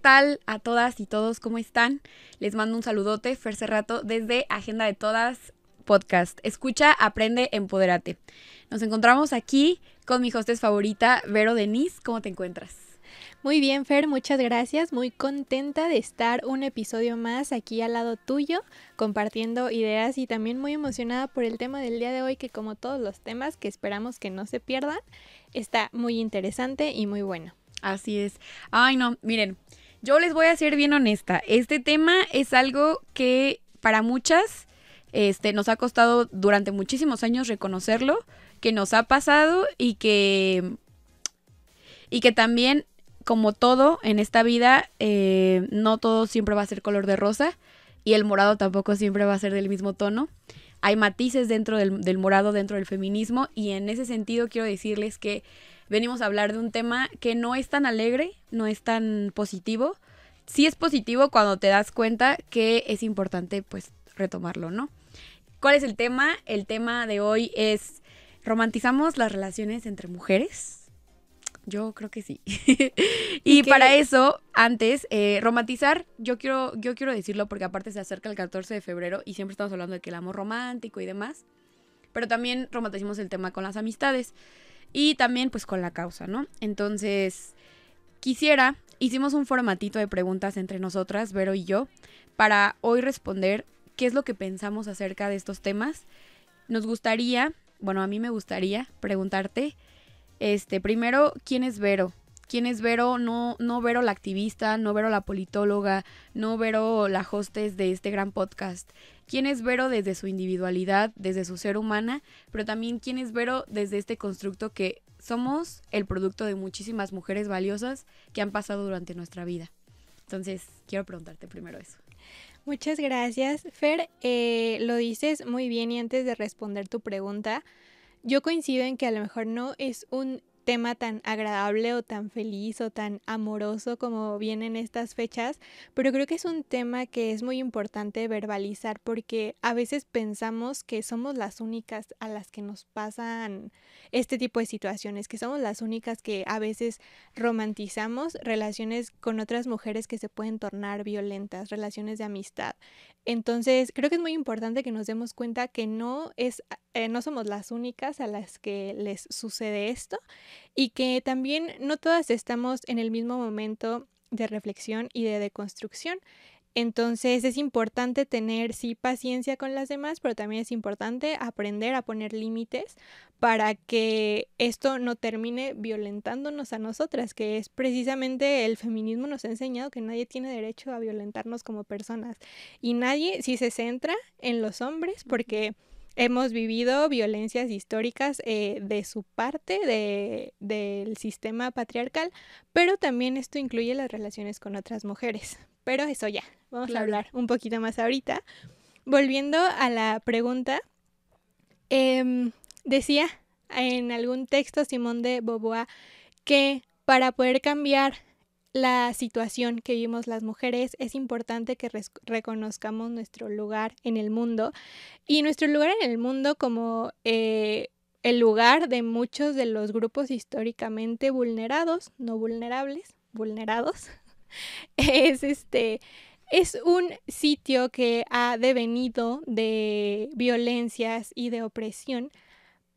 tal a todas y todos? ¿Cómo están? Les mando un saludote, Fer Cerrato, desde Agenda de Todas Podcast. Escucha, aprende, empodérate. Nos encontramos aquí con mi hostess favorita, Vero Denise. ¿Cómo te encuentras? Muy bien, Fer, muchas gracias. Muy contenta de estar un episodio más aquí al lado tuyo, compartiendo ideas y también muy emocionada por el tema del día de hoy, que como todos los temas que esperamos que no se pierdan, está muy interesante y muy bueno. Así es. Ay, no, miren, yo les voy a ser bien honesta. Este tema es algo que para muchas este, nos ha costado durante muchísimos años reconocerlo, que nos ha pasado y que, y que también, como todo en esta vida, eh, no todo siempre va a ser color de rosa y el morado tampoco siempre va a ser del mismo tono. Hay matices dentro del morado, dentro del feminismo y en ese sentido quiero decirles que venimos a hablar de un tema que no es tan alegre, no es tan positivo. Sí es positivo cuando te das cuenta que es importante pues retomarlo, ¿no? ¿Cuál es el tema? El tema de hoy es ¿romantizamos las relaciones entre mujeres? Yo creo que sí. y, para eso, antes, eh, romantizar, yo quiero, yo quiero decirlo porque aparte se acerca el 14 de febrero y siempre estamos hablando de que el amor romántico y demás. Pero también romantizamos el tema con las amistades y también pues con la causa, ¿no? Entonces, quisiera, hicimos un formatito de preguntas entre nosotras, Vero y yo, para hoy responder qué es lo que pensamos acerca de estos temas. Nos gustaría, bueno, a mí me gustaría preguntarte, este, primero, ¿quién es Vero? ¿Quién es Vero? No, no Vero la activista, no Vero la politóloga, no Vero la hostess de este gran podcast quién es Vero desde su individualidad, desde su ser humana, pero también quién es Vero desde este constructo que somos el producto de muchísimas mujeres valiosas que han pasado durante nuestra vida. Entonces, quiero preguntarte primero eso. Muchas gracias, Fer. Eh, lo dices muy bien y antes de responder tu pregunta, yo coincido en que a lo mejor no es un tema tan agradable o tan feliz o tan amoroso como vienen estas fechas, pero creo que es un tema que es muy importante verbalizar porque a veces pensamos que somos las únicas a las que nos pasan este tipo de situaciones, que somos las únicas que a veces romantizamos relaciones con otras mujeres que se pueden tornar violentas, relaciones de amistad. Entonces, creo que es muy importante que nos demos cuenta que no es eh, no somos las únicas a las que les sucede esto y que también no todas estamos en el mismo momento de reflexión y de deconstrucción. Entonces es importante tener sí paciencia con las demás, pero también es importante aprender a poner límites para que esto no termine violentándonos a nosotras, que es precisamente el feminismo nos ha enseñado que nadie tiene derecho a violentarnos como personas y nadie si se centra en los hombres porque hemos vivido violencias históricas eh, de su parte del sistema patriarcal, pero también esto incluye las relaciones con otras mujeres. Pero eso ya, vamos a hablar un poquito más ahorita. Volviendo a la pregunta, em, decía en algún texto Simón de Boboa que para poder cambiar la situación que vivimos las mujeres, es importante que reconozcamos nuestro lugar en el mundo y nuestro lugar en el mundo como eh, el lugar de muchos de los grupos históricamente vulnerados, no vulnerables, vulnerados, es este es un sitio que ha devenido de violencias y de opresión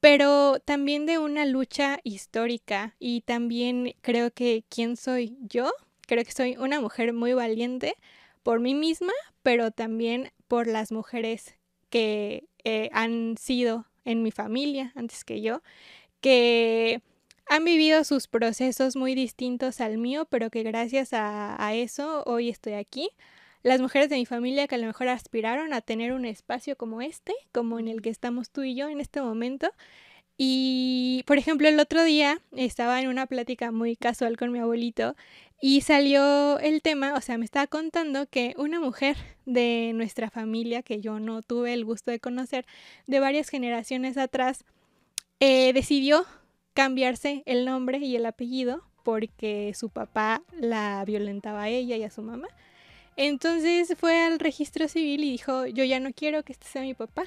pero también de una lucha histórica y también creo que quién soy yo, creo que soy una mujer muy valiente por mí misma, pero también por las mujeres que eh, han sido en mi familia antes que yo, que han vivido sus procesos muy distintos al mío, pero que gracias a eso hoy estoy aquí las mujeres de mi familia que a lo mejor aspiraron a tener un espacio como este, como en el que estamos tú y yo en este momento. Y, por ejemplo, el otro día estaba en una plática muy casual con mi abuelito y salió el tema, o sea, me estaba contando que una mujer de nuestra familia, que yo no tuve el gusto de conocer, de varias generaciones atrás, eh, decidió cambiarse el nombre y el apellido porque su papá la violentaba a ella y a su mamá. Entonces fue al registro civil y dijo, yo ya no quiero que este sea mi papá.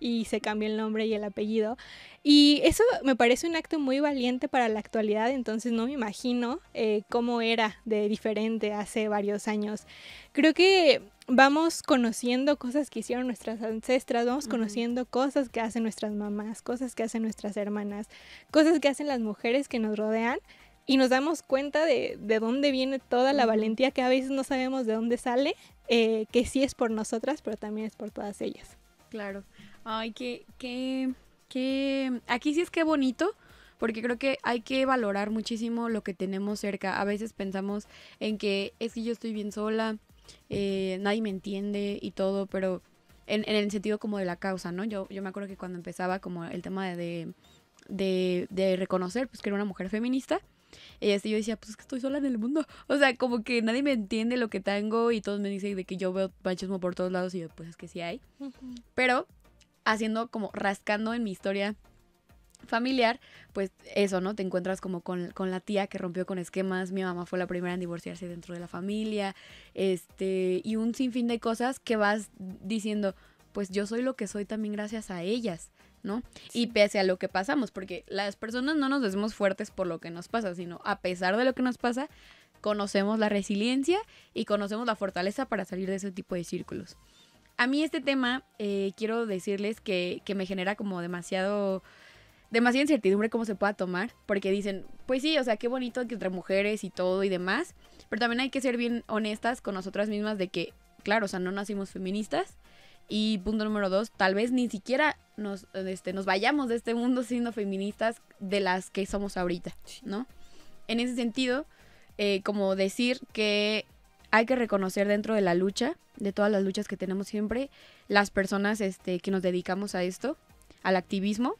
Y se cambió el nombre y el apellido. Y eso me parece un acto muy valiente para la actualidad, entonces no me imagino eh, cómo era de diferente hace varios años. Creo que vamos conociendo cosas que hicieron nuestras ancestras, vamos conociendo cosas que hacen nuestras mamás, cosas que hacen nuestras hermanas, cosas que hacen las mujeres que nos rodean y nos damos cuenta de, de, dónde viene toda la valentía que a veces no sabemos de dónde sale, eh, que sí es por nosotras, pero también es por todas ellas. Claro. Ay, qué, qué, qué... Aquí sí es que bonito, porque creo que hay que valorar muchísimo lo que tenemos cerca. A veces pensamos en que es que yo estoy bien sola, eh, nadie me entiende y todo, pero en, en, el sentido como de la causa, ¿no? Yo, yo me acuerdo que cuando empezaba como el tema de, de, de reconocer pues, que era una mujer feminista, y yo decía, pues es que estoy sola en el mundo. O sea, como que nadie me entiende lo que tengo y todos me dicen de que yo veo machismo por todos lados y yo, pues es que sí hay. Pero haciendo como rascando en mi historia familiar, pues eso, ¿no? Te encuentras como con, la tía que rompió con esquemas, mi mamá fue la primera en divorciarse dentro de la familia, este, y un sinfín de cosas que vas diciendo, pues yo soy lo que soy también gracias a ellas, y pese a lo que pasamos, porque las personas no nos decimos fuertes por lo que nos pasa, sino a pesar de lo que nos pasa, conocemos la resiliencia y conocemos la fortaleza para salir de ese tipo de círculos. A mí este tema, eh, quiero decirles que, me genera como demasiado demasiada incertidumbre cómo se pueda tomar, porque dicen, pues sí, o sea, qué bonito que entre mujeres y todo y demás, pero también hay que ser bien honestas con nosotras mismas de que, claro, o sea, no nacimos feministas y punto número dos, tal vez ni siquiera nos, este, nos vayamos de este mundo siendo feministas de las que somos ahorita, ¿no? En ese sentido, eh, como decir que hay que reconocer dentro de la lucha, de todas las luchas que tenemos siempre, las personas este, que nos dedicamos a esto, al activismo,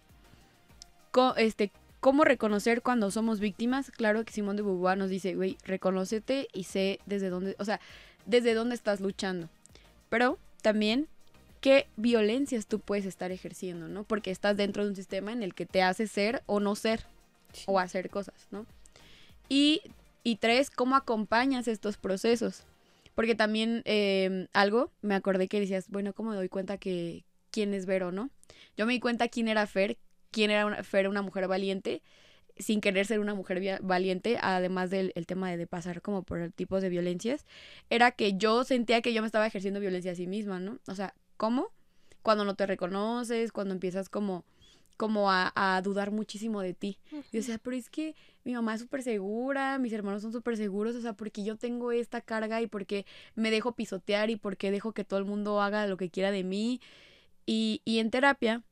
este, ¿Cómo reconocer cuando somos víctimas? Claro que Simón de Beauvoir nos dice, güey, reconócete y sé desde dónde, o sea, desde dónde estás luchando. Pero también qué violencias tú puedes estar ejerciendo, ¿no? Porque estás dentro de un sistema en el que te hace ser o no ser o hacer cosas, ¿no? Y, tres, ¿cómo acompañas estos procesos? Porque también em, algo, me acordé que decías, bueno, ¿cómo me doy cuenta que quién es Vero, no? Yo me di cuenta quién era Fer, quién era una, Fer, una mujer valiente, sin querer ser una mujer valiente, además del tema de, de, pasar como por tipos de violencias, era que yo sentía que yo me estaba ejerciendo violencia a sí misma, ¿no? O sea, ¿Cómo? Cuando no te reconoces, cuando empiezas como como a, a, dudar muchísimo de ti. Y o sea, pero es que mi mamá es súper segura, mis hermanos son súper seguros, o sea, porque yo tengo esta carga y porque me dejo pisotear y porque dejo que todo el mundo haga lo que quiera de mí. Y, y en terapia,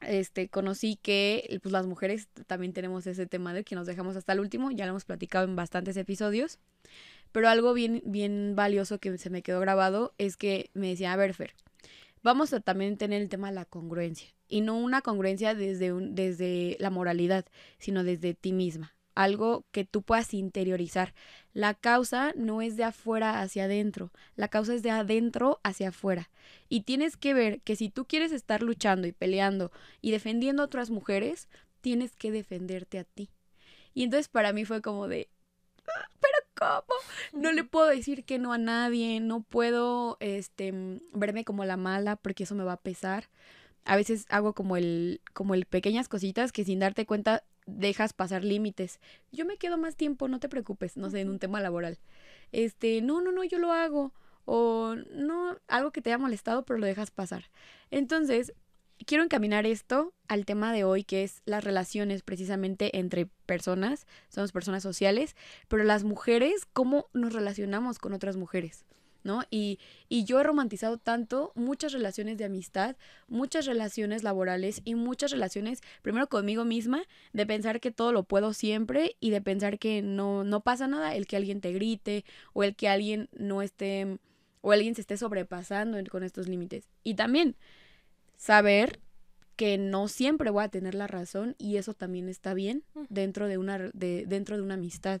este, conocí que pues, las mujeres también tenemos ese tema de que nos dejamos hasta el último, ya lo hemos platicado en bastantes episodios. Pero algo bien, bien valioso que se me quedó grabado es que me decía, a ver, vamos a también tener el tema de la congruencia. Y no una congruencia desde, un, desde la moralidad, sino desde ti misma. Algo que tú puedas interiorizar. La causa no es de afuera hacia adentro, la causa es de adentro hacia afuera. Y tienes que ver que si tú quieres estar luchando y peleando y defendiendo a otras mujeres, tienes que defenderte a ti. Y entonces para mí fue como de, ah, ¿cómo? No le puedo decir que no a nadie, no puedo este, verme como la mala porque eso me va a pesar. A veces hago como el, como el pequeñas cositas que sin darte cuenta dejas pasar límites. Yo me quedo más tiempo, no te preocupes, no sé, en un tema laboral. Este, no, no, no, yo lo hago. O no, algo que te haya molestado, pero lo dejas pasar. Entonces, quiero encaminar esto al tema de hoy, que es las relaciones precisamente entre personas, somos personas sociales, pero las mujeres, cómo nos relacionamos con otras mujeres, ¿no? Y, y yo he romantizado tanto muchas relaciones de amistad, muchas relaciones laborales y muchas relaciones, primero conmigo misma, de pensar que todo lo puedo siempre y de pensar que no, no pasa nada, el que alguien te grite o el que alguien no esté o alguien se esté sobrepasando con estos límites. Y también saber que no siempre voy a tener la razón y eso también está bien dentro de una, dentro de una amistad.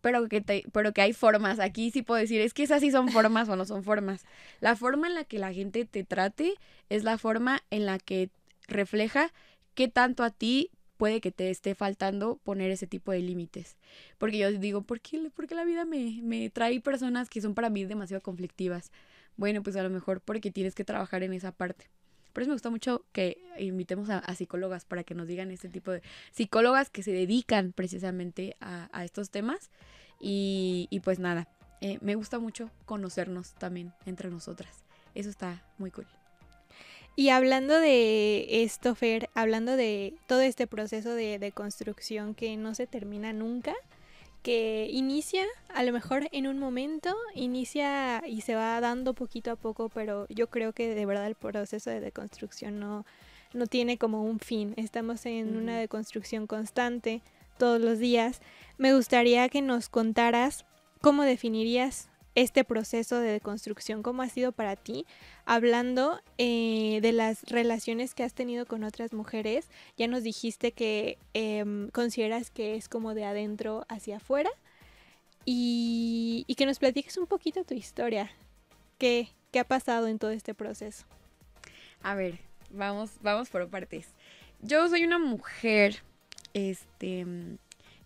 Pero que, pero que hay formas, aquí sí puedo decir, es que esas sí son formas o no son formas. La forma en la que la gente te trate es la forma en la que refleja qué tanto a ti puede que te esté faltando poner ese tipo de límites. Porque yo digo, ¿por qué, la vida me, me trae personas que son para mí demasiado conflictivas? Bueno, pues a lo mejor porque tienes que trabajar en esa parte. Por eso me gusta mucho que invitemos a, psicólogas para que nos digan este tipo de psicólogas que se dedican precisamente a, estos temas. Y, pues nada, eh, me gusta mucho conocernos también entre nosotras. Eso está muy cool. Y hablando de esto, Fer, hablando de todo este proceso de construcción que no se termina nunca, que inicia a lo mejor en un momento, inicia y se va dando poquito a poco, pero yo creo que de verdad el proceso de deconstrucción no, no tiene como un fin. Estamos en una deconstrucción constante todos los días. Me gustaría que nos contaras cómo definirías este proceso de construcción, cómo ha sido para ti, hablando eh, de las relaciones que has tenido con otras mujeres. Ya nos dijiste que em, consideras que es como de adentro hacia afuera y, que nos platiques un poquito tu historia. ¿Qué, ¿Qué, ha pasado en todo este proceso? A ver, vamos, vamos por partes. Yo soy una mujer, este,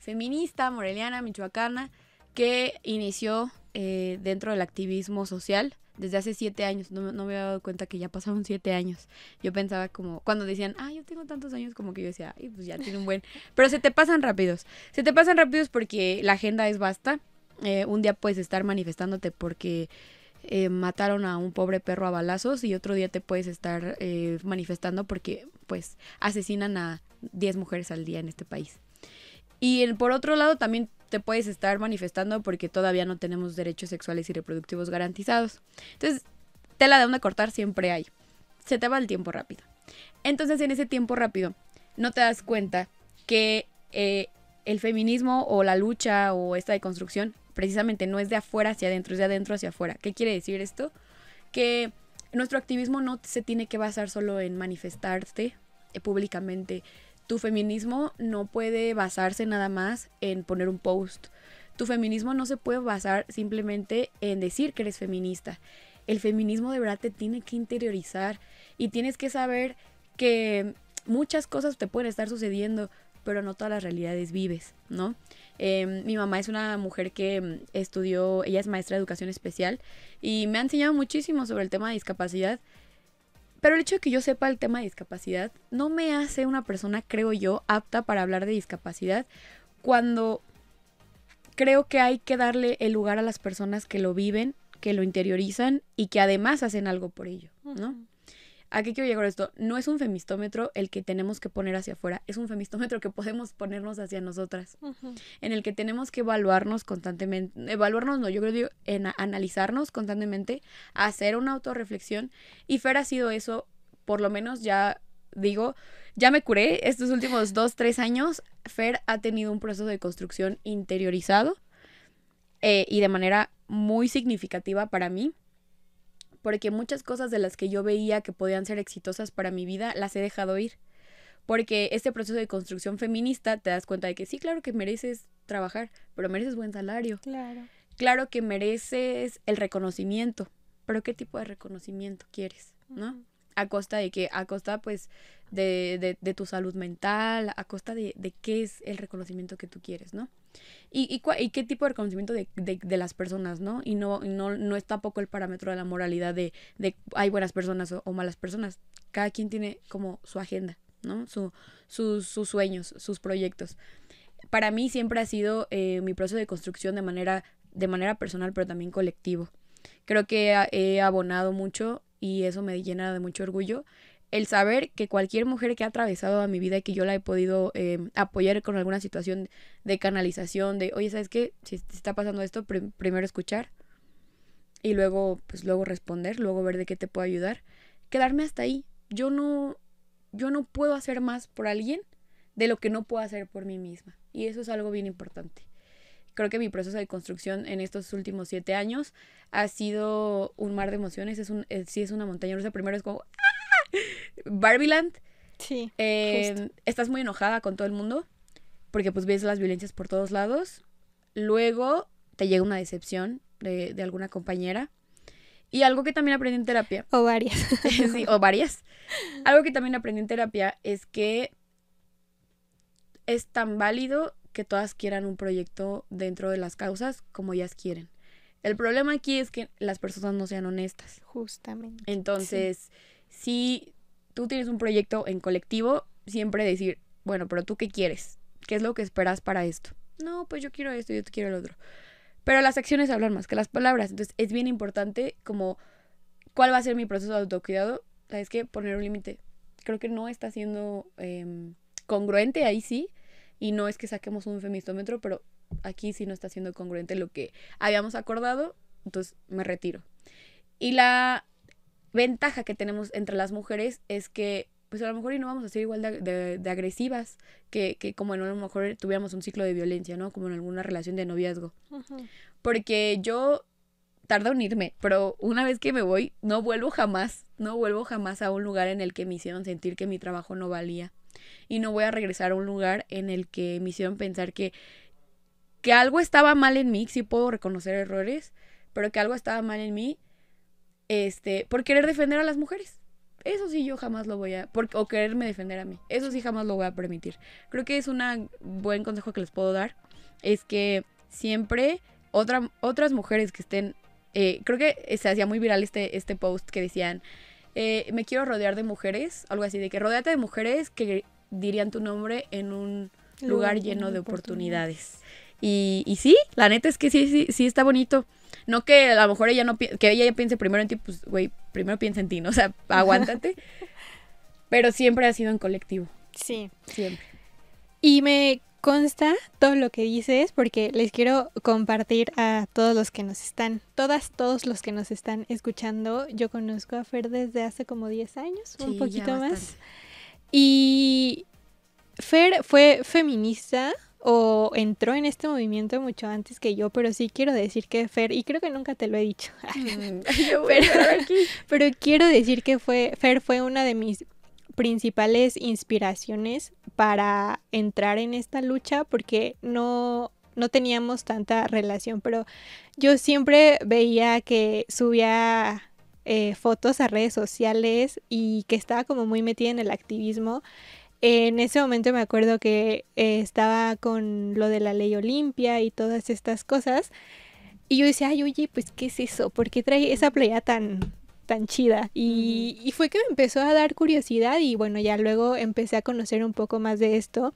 feminista, moreliana, michoacana, que inició eh, dentro del activismo social desde hace siete años. No, me había dado cuenta que ya pasaron siete años. Yo pensaba como, cuando decían, ah, yo tengo tantos años, como que yo decía, ay, pues ya tiene un buen. Pero se te pasan rápidos. Se te pasan rápidos porque la agenda es vasta. Eh, un día puedes estar manifestándote porque eh, mataron a un pobre perro a balazos y otro día te puedes estar manifestando porque pues asesinan a 10 mujeres al día en este país. Y por otro lado también te puedes estar manifestando porque todavía no tenemos derechos sexuales y reproductivos garantizados. Entonces, tela de una cortar siempre hay. Se te va el tiempo rápido. Entonces, en ese tiempo rápido, no te das cuenta que eh, el feminismo o la lucha o esta deconstrucción precisamente no es de afuera hacia adentro, es de adentro hacia afuera. ¿Qué quiere decir esto? Que nuestro activismo no se tiene que basar solo en manifestarte eh, públicamente tu feminismo no puede basarse nada más en poner un post. Tu feminismo no se puede basar simplemente en decir que eres feminista. El feminismo de verdad te tiene que interiorizar y tienes que saber que muchas cosas te pueden estar sucediendo, pero no todas las realidades vives, ¿no? Em, mi mamá es una mujer que mm, estudió, ella es maestra de educación especial y me ha enseñado muchísimo sobre el tema de discapacidad pero el hecho de que yo sepa el tema de discapacidad no me hace una persona, creo yo, apta para hablar de discapacidad cuando creo que hay que darle el lugar a las personas que lo viven, que lo interiorizan y que además hacen algo por ello, ¿no? ¿A qué quiero llegar a esto? No es un femistómetro el que tenemos que poner hacia afuera, es un femistómetro que podemos ponernos hacia nosotras, en el que tenemos que evaluarnos constantemente, evaluarnos no, yo creo digo, en analizarnos constantemente, hacer una autorreflexión. Y Fer ha sido eso, por lo menos ya digo, ya me curé estos últimos dos, tres años. Fer ha tenido un proceso de construcción interiorizado eh, y de manera muy significativa para mí porque muchas cosas de las que yo veía que podían ser exitosas para mi vida las he dejado ir. Porque este proceso de construcción feminista te das cuenta de que sí, claro que mereces trabajar, pero mereces buen salario. Claro. Claro que mereces el reconocimiento, pero ¿qué tipo de reconocimiento quieres? ¿No? A costa de que, a costa pues de, de, tu salud mental, a costa de, de qué es el reconocimiento que tú quieres, ¿no? y, qué tipo de reconocimiento de, las personas, ¿no? Y no, no, no es tampoco el parámetro de la moralidad de, hay buenas personas o, malas personas. Cada quien tiene como su agenda, sus sueños, sus proyectos. Para mí siempre ha sido eh, mi proceso de construcción de manera, de manera personal, pero también colectivo. Creo que he abonado mucho y eso me llena de mucho orgullo el saber que cualquier mujer que ha atravesado a mi vida y que yo la he podido em, apoyar con alguna situación de canalización, de, oye, ¿sabes qué? Si te está pasando esto, primero escuchar y luego, pues luego responder, luego ver de qué te puedo ayudar. Quedarme hasta ahí. Yo no, yo no puedo hacer más por alguien de lo que no puedo hacer por mí misma. Y eso es algo bien importante. Creo que mi proceso de construcción en estos últimos siete años ha sido un mar de emociones. Es un, es, eh, sí, es una montaña rusa. Primero es como, Barbiland. Sí. Eh, estás muy enojada con todo el mundo porque pues ves las violencias por todos lados. Luego te llega una decepción de, de alguna compañera. Y algo que también aprendí en terapia. O varias. sí, o varias. Algo que también aprendí en terapia es que es tan válido que todas quieran un proyecto dentro de las causas como ellas quieren. El problema aquí es que las personas no sean honestas. Justamente. Entonces, si tú tienes un proyecto en colectivo, siempre decir, bueno, pero tú qué quieres? ¿Qué es lo que esperas para esto? No, pues yo quiero esto, yo te quiero el otro. Pero las acciones hablan más que las palabras. Entonces es bien importante como cuál va a ser mi proceso de autocuidado. ¿Sabes que Poner un límite. Creo que no está siendo em, congruente ahí sí. Y no es que saquemos un femistómetro, pero aquí sí no está siendo congruente lo que habíamos acordado. Entonces me retiro. Y la ventaja que tenemos entre las mujeres es que pues a lo mejor y no vamos a ser igual de, agresivas que, como en a lo mejor tuviéramos un ciclo de violencia, ¿no? Como en alguna relación de noviazgo. Porque yo tardo en irme, pero una vez que me voy, no vuelvo jamás, no vuelvo jamás a un lugar en el que me hicieron sentir que mi trabajo no valía. Y no voy a regresar a un lugar en el que me hicieron pensar que, que algo estaba mal en mí, sí puedo reconocer errores, pero que algo estaba mal en mí este, por querer defender a las mujeres. Eso sí yo jamás lo voy a, o quererme defender a mí. Eso sí jamás lo voy a permitir. Creo que es un buen consejo que les puedo dar. Es que siempre otras mujeres que estén, eh, creo que se hacía muy viral este, este post que decían, eh, me quiero rodear de mujeres, algo así, de que rodeate de mujeres que dirían tu nombre en un lugar, lleno de oportunidades. Y, y, sí, la neta es que sí, sí, sí está bonito. No que a lo mejor ella no que ella piense primero en ti, pues, güey, primero piensa en ti, ¿no? O sea, aguántate. Pero siempre ha sido en colectivo. Sí. Siempre. Y me consta todo lo que dices porque les quiero compartir a todos los que nos están, todas, todos los que nos están escuchando. Yo conozco a Fer desde hace como 10 años, un poquito más. Y Fer fue feminista o entró en este movimiento mucho antes que yo, pero sí quiero decir que Fer, y creo que nunca te lo he dicho, mm, pero, quiero decir que fue, Fer fue una de mis principales inspiraciones para entrar en esta lucha porque no, no teníamos tanta relación, pero yo siempre veía que subía eh, fotos a redes sociales y que estaba como muy metida en el activismo en ese momento me acuerdo que eh, estaba con lo de la ley Olimpia y todas estas cosas. Y yo decía, ay, oye, pues, ¿qué es eso? ¿Por qué trae esa playa tan, tan chida? Y, fue que me empezó a dar curiosidad y bueno, ya luego empecé a conocer un poco más de esto.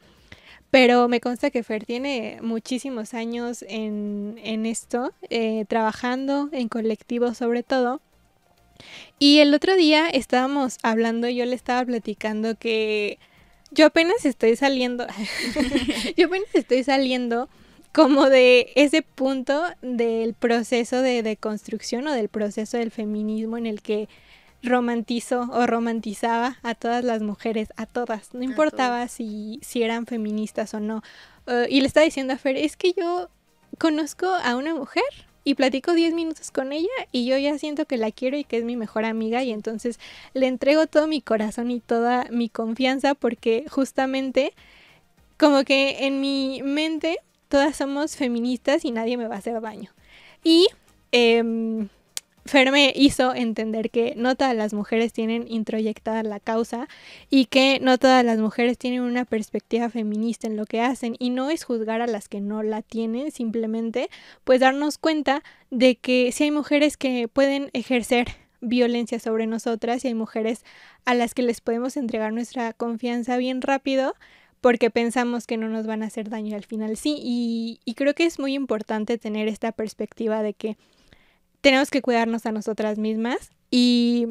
Pero me consta que Fer tiene muchísimos años en, esto, eh, trabajando en colectivo sobre todo. Y el otro día estábamos hablando, yo le estaba platicando que yo apenas estoy saliendo, yo apenas estoy saliendo como de ese punto del proceso de deconstrucción o del proceso del feminismo en el que romantizo o romantizaba a todas las mujeres, a todas, no importaba Si, si, eran feministas o no. Eh, y le está diciendo a Fer, es que yo conozco a una mujer y platico 10 minutos con ella y yo ya siento que la quiero y que es mi mejor amiga y entonces le entrego todo mi corazón y toda mi confianza porque justamente como que en mi mente todas somos feministas y nadie me va a hacer daño. Y em, Ferme hizo entender que no todas las mujeres tienen introyectada la causa y que no todas las mujeres tienen una perspectiva feminista en lo que hacen y no es juzgar a las que no la tienen, simplemente pues darnos cuenta de que si hay mujeres que pueden ejercer violencia sobre nosotras y hay mujeres a las que les podemos entregar nuestra confianza bien rápido porque pensamos que no nos van a hacer daño al final sí y creo que es muy importante tener esta perspectiva de que tenemos que cuidarnos a nosotras mismas y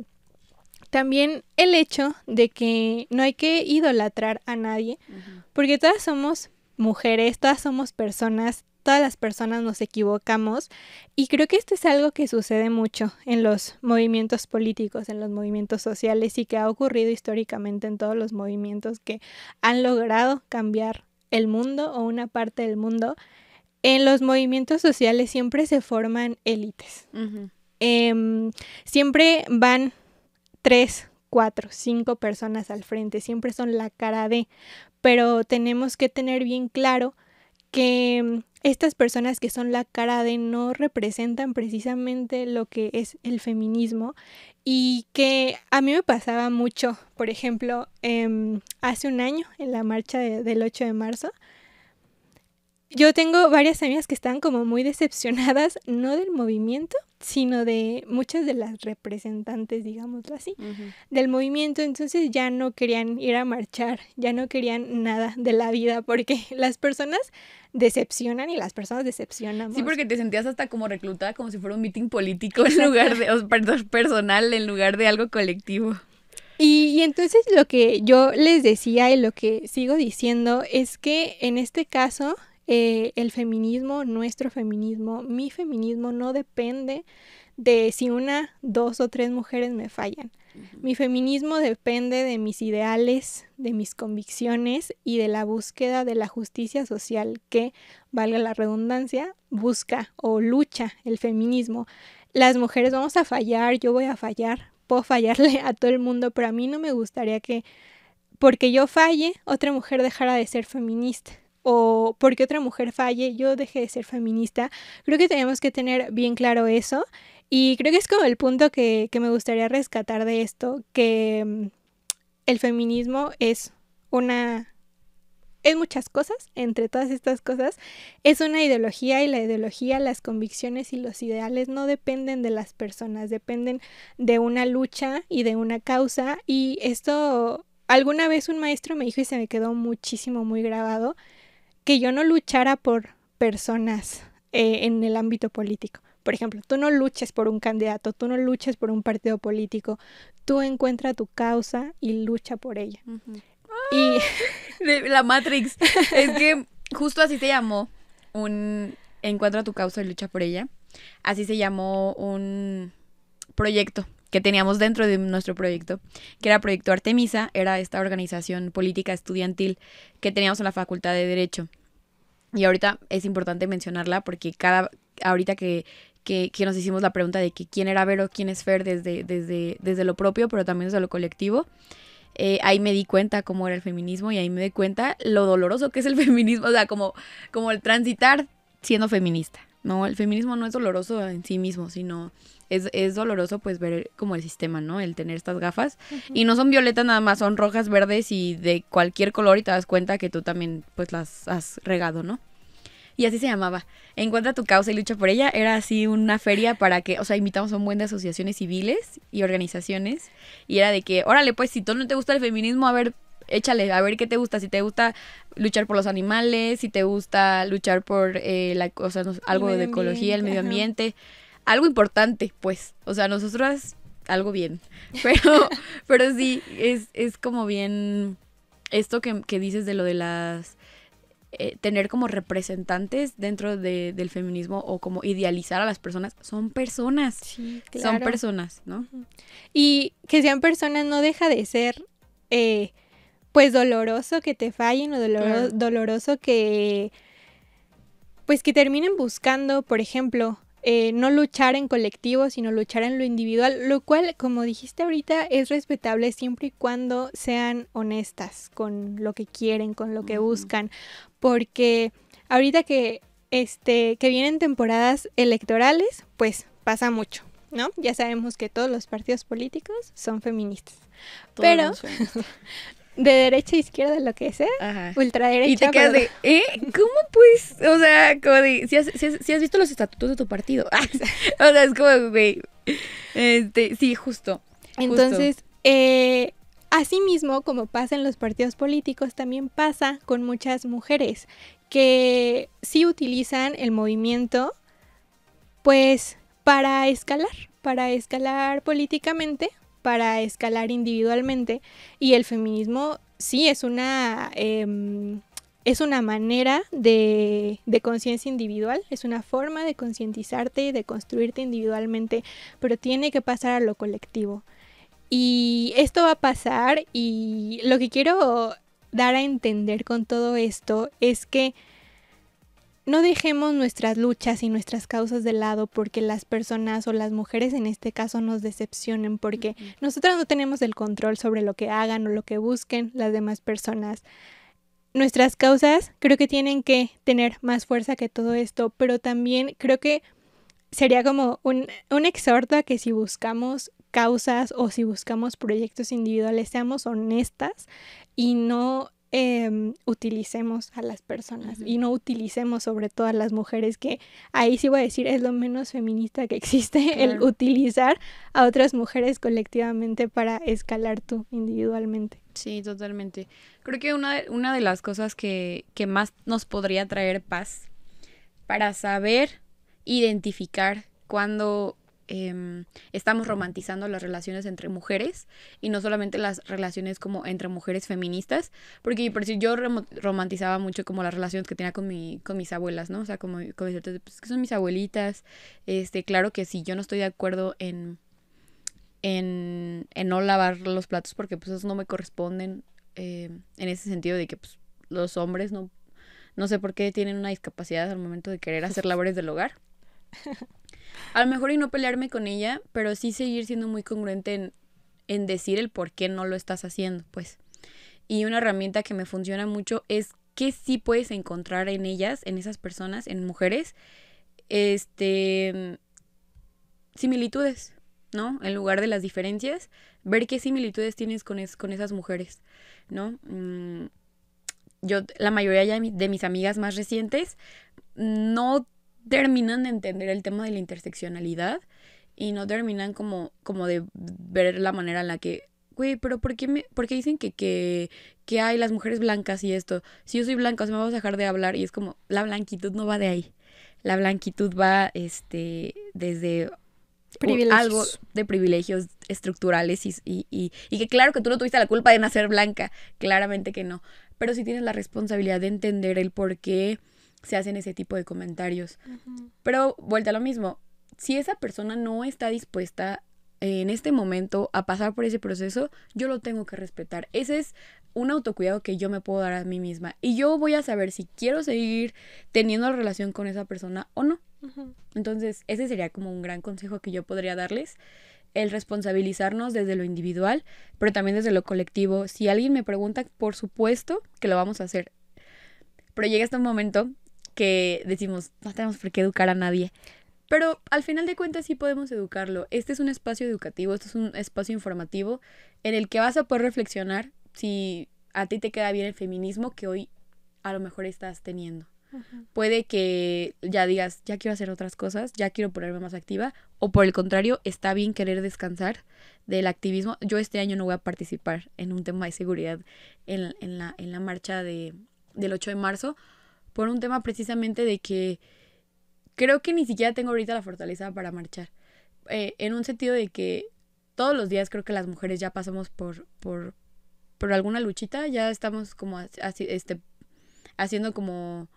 también el hecho de que no hay que idolatrar a nadie, porque todas somos mujeres, todas somos personas, todas las personas nos equivocamos y creo que esto es algo que sucede mucho en los movimientos políticos, en los movimientos sociales y que ha ocurrido históricamente en todos los movimientos que han logrado cambiar el mundo o una parte del mundo en los movimientos sociales siempre se forman élites. Em, siempre van tres, cuatro, cinco personas al frente, siempre son la cara de, pero tenemos que tener bien claro que em, estas personas que son la cara de no representan precisamente lo que es el feminismo y que a mí me pasaba mucho, por ejemplo, em, hace un año en la marcha del 8 de marzo, yo tengo varias amigas que están como muy decepcionadas, no del movimiento, sino de muchas de las representantes, digámoslo así, del movimiento. Entonces ya no querían ir a marchar, ya no querían nada de la vida, porque las personas decepcionan y las personas decepcionan. Sí, porque te sentías hasta como reclutada, como si fuera un meeting político en lugar de, personal, en lugar de algo colectivo. y, entonces lo que yo les decía y lo que sigo diciendo es que en este caso eh, el feminismo, nuestro feminismo, mi feminismo no depende de si una, dos o tres mujeres me fallan. Mi feminismo depende de mis ideales, de mis convicciones y de la búsqueda de la justicia social que, valga la redundancia, busca o lucha el feminismo. Las mujeres vamos a fallar, yo voy a fallar, puedo fallarle a todo el mundo, pero a mí no me gustaría que porque yo falle, otra mujer dejara de ser feminista o porque otra mujer falle, yo dejé de ser feminista. Creo que tenemos que tener bien claro eso y creo que es como el punto que, que me gustaría rescatar de esto, que mm, el feminismo es una es muchas cosas, entre todas estas cosas, es una ideología y la ideología, las convicciones y los ideales no dependen de las personas, dependen de una lucha y de una causa y esto alguna vez un maestro me dijo y se me quedó muchísimo muy grabado que yo no luchara por personas eh, en el ámbito político. Por ejemplo, tú no luches por un candidato, tú no luches por un partido político, tú encuentra tu causa y lucha por ella. Y ¡Ah! la Matrix, es que justo así se llamó un encuentra tu causa y lucha por ella. Así se llamó un proyecto que teníamos dentro de nuestro proyecto, que era Proyecto Artemisa, era esta organización política estudiantil que teníamos en la Facultad de Derecho. Y ahorita es importante mencionarla porque cada, ahorita que, que, nos hicimos la pregunta de que quién era Vero, quién es Fer desde, desde, desde lo propio, pero también desde lo colectivo, eh, ahí me di cuenta cómo era el feminismo y ahí me di cuenta lo doloroso que es el feminismo, o sea, como, como el transitar siendo feminista. ¿no? El feminismo no es doloroso en sí mismo, sino es, doloroso pues ver como el sistema, ¿no? El tener estas gafas. Y no son violetas nada más, son rojas, verdes y de cualquier color y te das cuenta que tú también pues las has regado, ¿no? Y así se llamaba. Encuentra tu causa y lucha por ella. Era así una feria para que, o sea, invitamos a un buen de asociaciones civiles y organizaciones. Y era de que, órale, pues si tú no te gusta el feminismo, a ver, échale, a ver qué te gusta, si te gusta luchar por los animales, si te gusta luchar por eh, la, algo de ecología, el medio ambiente, algo importante, pues, o sea, nosotras algo bien, pero, pero sí, es, como bien esto que, dices de lo de las... Eh, tener como representantes dentro del feminismo o como idealizar a las personas, son personas, sí, claro. son personas, ¿no? Y que sean personas no deja de ser eh, pues doloroso que te fallen o doloroso que pues que terminen buscando, por ejemplo, eh, no luchar en colectivo, sino luchar en lo individual, lo cual, como dijiste ahorita, es respetable siempre y cuando sean honestas con lo que quieren, con lo que buscan, porque ahorita que este que vienen temporadas electorales, pues pasa mucho, ¿no? Ya sabemos que todos los partidos políticos son feministas. pero de derecha a izquierda, lo que sea, ultra ultraderecha. Y te quedas de, ¿eh? ¿Cómo pues? O sea, como si has, visto los estatutos de tu partido. o sea, es como, güey. Este, sí, justo. Entonces, eh, así mismo Asimismo, como pasa en los partidos políticos, también pasa con muchas mujeres que sí utilizan el movimiento, pues, para escalar, para escalar políticamente para escalar individualmente y el feminismo sí es una... Em, es una manera de, de conciencia individual, es una forma de concientizarte y de construirte individualmente, pero tiene que pasar a lo colectivo. Y esto va a pasar y lo que quiero dar a entender con todo esto es que no dejemos nuestras luchas y nuestras causas de lado porque las personas o las mujeres en este caso nos decepcionen porque nosotros nosotras no tenemos el control sobre lo que hagan o lo que busquen las demás personas. Nuestras causas creo que tienen que tener más fuerza que todo esto, pero también creo que sería como un, un exhorto a que si buscamos causas o si buscamos proyectos individuales seamos honestas y no Em, utilicemos a las personas y no utilicemos sobre todo a las mujeres, que ahí sí voy a decir es lo menos feminista que existe, el utilizar a otras mujeres colectivamente para escalar tú individualmente. Sí, totalmente. Creo que una de, las cosas que, que más nos podría traer paz para saber identificar cuando Em, estamos romantizando las relaciones entre mujeres y no solamente las relaciones como entre mujeres feministas, porque por yo romantizaba mucho como las relaciones que tenía con, mi, con mis abuelas, ¿no? O sea, como, como pues, que son mis abuelitas, este, claro que si yo no estoy de acuerdo en, en, no lavar los platos porque pues eso no me corresponden eh, en ese sentido de que pues, los hombres no, no sé por qué tienen una discapacidad al momento de querer hacer labores del hogar. A lo mejor y no pelearme con ella, pero sí seguir siendo muy congruente en, decir el por qué no lo estás haciendo, pues. Y una herramienta que me funciona mucho es que sí puedes encontrar en ellas, en esas personas, en mujeres, este, similitudes, ¿no? En lugar de las diferencias, ver qué similitudes tienes con, con esas mujeres, ¿no? Mm, yo, la mayoría de mis amigas más recientes, no terminan de entender el tema de la interseccionalidad y no terminan como, como de ver la manera en la que, güey, pero ¿por qué, me, dicen que, que, hay las mujeres blancas y esto? Si yo soy blanca, o me vas a dejar de hablar y es como, la blanquitud no va de ahí. La blanquitud va este, desde algo de privilegios estructurales y, y, que claro que tú no tuviste la culpa de nacer blanca, claramente que no, pero sí tienes la responsabilidad de entender el por qué se hacen ese tipo de comentarios. Pero vuelta a lo mismo, si esa persona no está dispuesta eh, en este momento a pasar por ese proceso, yo lo tengo que respetar. Ese es un autocuidado que yo me puedo dar a mí misma. Y yo voy a saber si quiero seguir teniendo relación con esa persona o no. Entonces, ese sería como un gran consejo que yo podría darles. El responsabilizarnos desde lo individual, pero también desde lo colectivo. Si alguien me pregunta, por supuesto que lo vamos a hacer. Pero llega hasta este un momento que decimos, no tenemos por qué educar a nadie. Pero al final de cuentas sí podemos educarlo. Este es un espacio educativo, este es un espacio informativo en el que vas a poder reflexionar si a ti te queda bien el feminismo que hoy a lo mejor estás teniendo. Puede que ya digas, ya quiero hacer otras cosas, ya quiero ponerme más activa, o por el contrario, está bien querer descansar del activismo. Yo este año no voy a participar en un tema de seguridad en, la, en la, marcha del 8 de marzo, por un tema precisamente de que creo que ni siquiera tengo ahorita la fortaleza para marchar. Eh, en un sentido de que todos los días creo que las mujeres ya pasamos por, por, por alguna luchita, ya estamos como así, este, haciendo como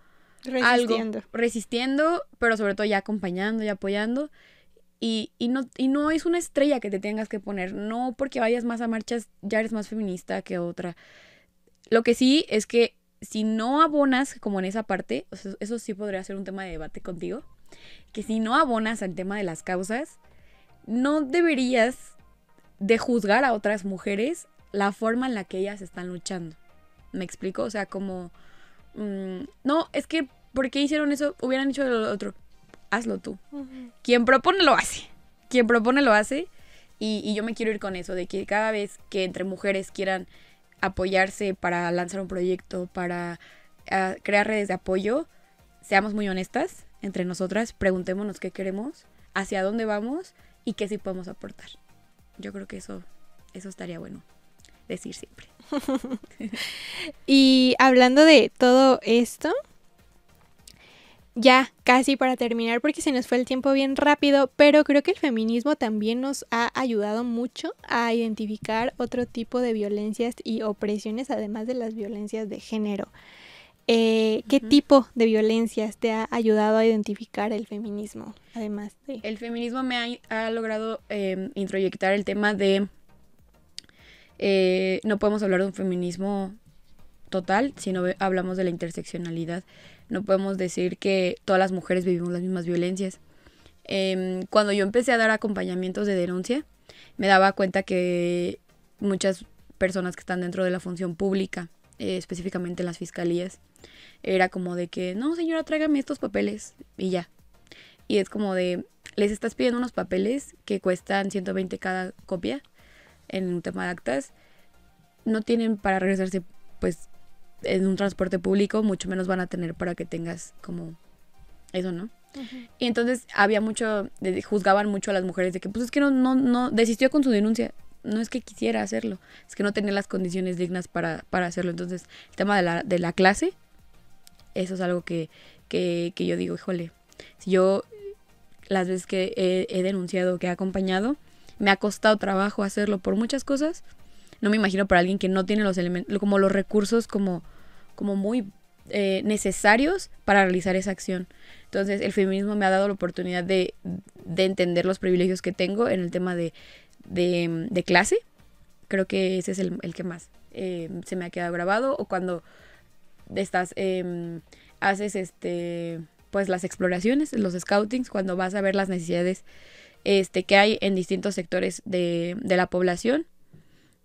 resistiendo. resistiendo, pero sobre todo ya acompañando y apoyando. Y, y, no, y no es una estrella que te tengas que poner, no porque vayas más a marchas ya eres más feminista que otra. Lo que sí es que si no abonas como en esa parte, eso, sí podría ser un tema de debate contigo, que si no abonas al tema de las causas, no deberías de juzgar a otras mujeres la forma en la que ellas están luchando. ¿Me explico? O sea, como... Mm, no, es que, ¿por qué hicieron eso? Hubieran hecho lo otro. Hazlo tú. Quien propone lo hace. Quien propone lo hace. y, yo me quiero ir con eso, de que cada vez que entre mujeres quieran apoyarse para lanzar un proyecto, para ah, crear redes de apoyo, seamos muy honestas entre nosotras, preguntémonos qué queremos, hacia dónde vamos y qué sí podemos aportar. Yo creo que eso, eso estaría bueno decir siempre. y hablando de todo esto, ya casi para terminar porque se nos fue el tiempo bien rápido, pero creo que el feminismo también nos ha ayudado mucho a identificar otro tipo de violencias y opresiones, además de las violencias de género. Eh, ¿Qué tipo de violencias te ha ayudado a identificar el feminismo? Además El feminismo me ha, logrado em, introyectar el tema de... Eh, no podemos hablar de un feminismo total si no hablamos de la interseccionalidad. No podemos decir que todas las mujeres vivimos las mismas violencias. Em, cuando yo empecé a dar acompañamientos de denuncia, me daba cuenta que muchas personas que están dentro de la función pública, eh, específicamente las fiscalías, era como de que, no señora, tráigame estos papeles y ya. Y es como de, les estás pidiendo unos papeles que cuestan 120 cada copia en un tema de actas, no tienen para regresarse pues en un transporte público, mucho menos van a tener para que tengas como eso, ¿no? Y entonces había mucho, juzgaban mucho a las mujeres de que pues es que no, no, no, desistió con su denuncia. No es que quisiera hacerlo, es que no tenía las condiciones dignas para, hacerlo. Entonces, el tema de la, clase, eso es algo que, yo digo, híjole, si yo las veces que he denunciado, que he acompañado, me ha costado trabajo hacerlo por muchas cosas, no me imagino para alguien que no tiene los elementos, como los recursos como como muy eh, necesarios para realizar esa acción. Entonces el feminismo me ha dado la oportunidad de, entender los privilegios que tengo en el tema de, clase. Creo que ese es el, que más eh, se me ha quedado grabado. O cuando estás, em, haces este, pues las exploraciones, los scoutings, cuando vas a ver las necesidades este, que hay en distintos sectores de la población.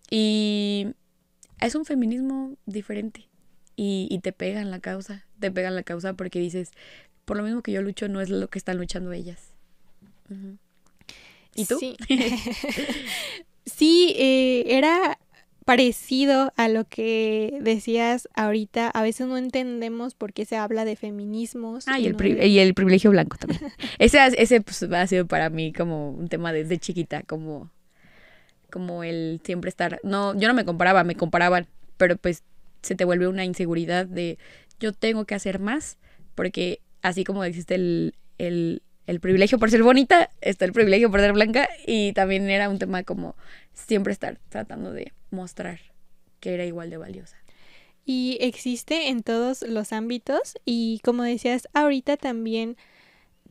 Y es un feminismo diferente y, y te pegan la causa, te pegan la causa porque dices, por lo mismo que yo lucho, no es lo que están luchando ellas. ¿Y tú? Sí, eh, era parecido a lo que decías ahorita. A veces no entendemos por qué se habla de feminismos. Ah, y, el, privilegio blanco también. ese ese pues, ha sido para mí como un tema desde chiquita, como, como el siempre estar... No, yo no me comparaba, me comparaban, pero pues se te vuelve una inseguridad de yo tengo que hacer más, porque así como existe el, privilegio por ser bonita, está el privilegio por ser blanca, y también era un tema como siempre estar tratando de mostrar que era igual de valiosa. Y existe en todos los ámbitos, y como decías ahorita también...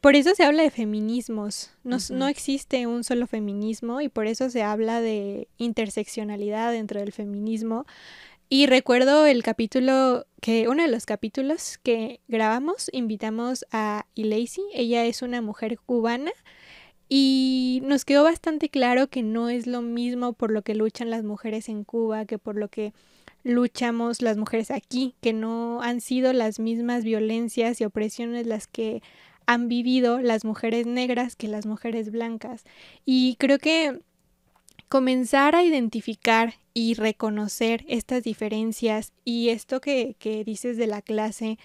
Por eso se habla de feminismos. No, no, existe un solo feminismo y por eso se habla de interseccionalidad dentro del feminismo, y recuerdo el capítulo, que uno de los capítulos que grabamos, invitamos a Ilacy, ella es una mujer cubana, y nos quedó bastante claro que no es lo mismo por lo que luchan las mujeres en Cuba que por lo que luchamos las mujeres aquí, que no han sido las mismas violencias y opresiones las que han vivido las mujeres negras que las mujeres blancas. Y creo que comenzar a identificar y reconocer estas diferencias y esto que, dices de la clase,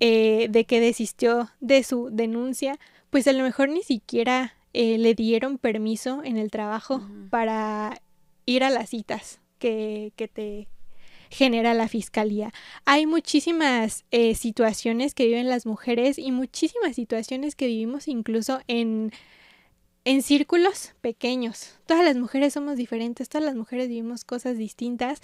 eh, de que desistió de su denuncia, pues a lo mejor ni siquiera eh, le dieron permiso en el trabajo para ir a las citas que, que te genera la fiscalía. Hay muchísimas eh, situaciones que viven las mujeres y muchísimas situaciones que vivimos incluso en en círculos pequeños. Todas las mujeres somos diferentes, todas las mujeres vivimos cosas distintas.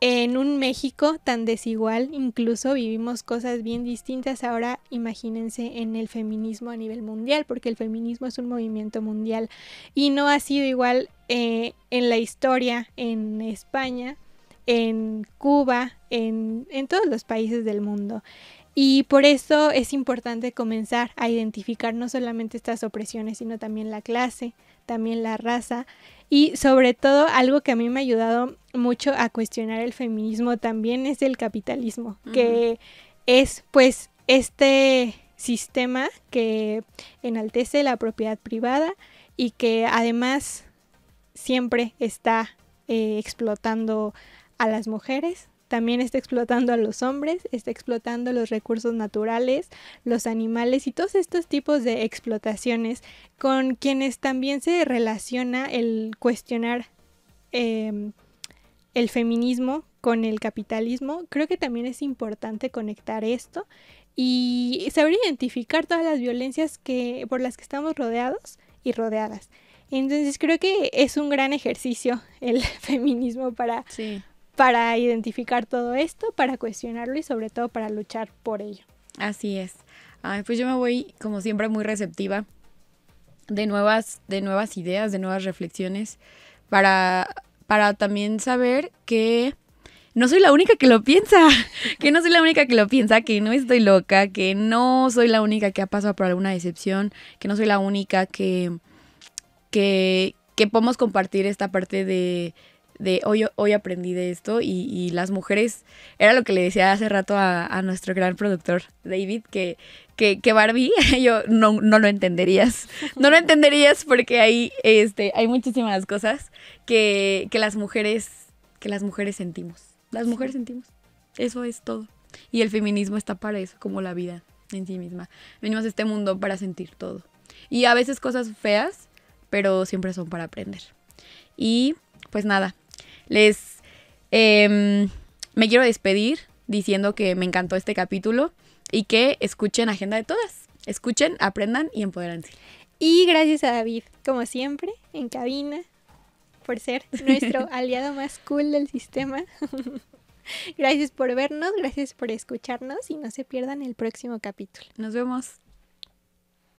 En un México tan desigual, incluso vivimos cosas bien distintas. Ahora imagínense en el feminismo a nivel mundial, porque el feminismo es un movimiento mundial y no ha sido igual eh, en la historia en España, en Cuba, en, en todos los países del mundo. Y por eso es importante comenzar a identificar no solamente estas opresiones, sino también la clase, también la raza y sobre todo algo que a mí me ha ayudado mucho a cuestionar el feminismo también es el capitalismo, que es pues este sistema que enaltece la propiedad privada y que además siempre está eh, explotando a las mujeres, también está explotando a los hombres, está explotando los recursos naturales, los animales y todos estos tipos de explotaciones con quienes también se relaciona el cuestionar em, el feminismo con el capitalismo. Creo que también es importante conectar esto y saber identificar todas las violencias que, por las que estamos rodeados y rodeadas. Entonces creo que es un gran ejercicio el feminismo para, para identificar todo esto, para cuestionarlo y sobre todo para luchar por ello. Así es. pues yo me voy, como siempre, muy receptiva de nuevas, de nuevas ideas, de nuevas reflexiones, para, para también saber que no soy la única que lo piensa, que no soy la única que lo piensa, que no estoy loca, que no soy la única que ha pasado por alguna decepción, que no soy la única que, que podemos compartir esta parte de de hoy, hoy aprendí de esto y, las mujeres, era lo que le decía hace rato a, nuestro gran productor David, que, que, Barbie, yo no, lo entenderías, no lo entenderías porque hay, este, hay muchísimas cosas que, que, las mujeres, que las mujeres sentimos, las mujeres sentimos, eso es todo. Y el feminismo está para eso, como la vida en sí misma. Venimos a este mundo para sentir todo. Y a veces cosas feas, pero siempre son para aprender. Y pues nada, les em, me quiero despedir diciendo que me encantó este capítulo y que escuchen Agenda de Todas. Escuchen, aprendan y empoderanse. Y gracias a David, como siempre, en cabina, por ser nuestro aliado más cool del sistema. gracias por vernos, gracias por escucharnos y no se pierdan el próximo capítulo. Nos vemos.